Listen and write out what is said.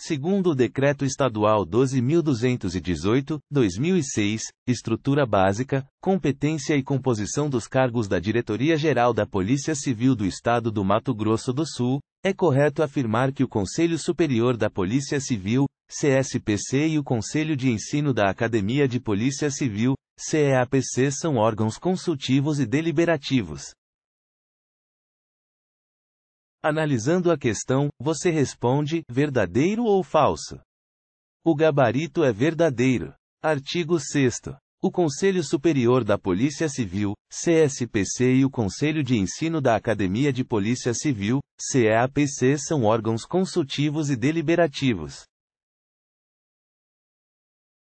Segundo o Decreto Estadual 12.218, 2006, Estrutura Básica, Competência e Composição dos Cargos da Diretoria-Geral da Polícia Civil do Estado do Mato Grosso do Sul, é correto afirmar que o Conselho Superior da Polícia Civil, CSPC, e o Conselho de Ensino da Academia de Polícia Civil, CEAPC, são órgãos consultivos e deliberativos Analisando a questão, você responde: verdadeiro ou falso? O gabarito é verdadeiro. Artigo 6. O Conselho Superior da Polícia Civil, CSPC, e o Conselho de Ensino da Academia de Polícia Civil, CEAPC, são órgãos consultivos e deliberativos.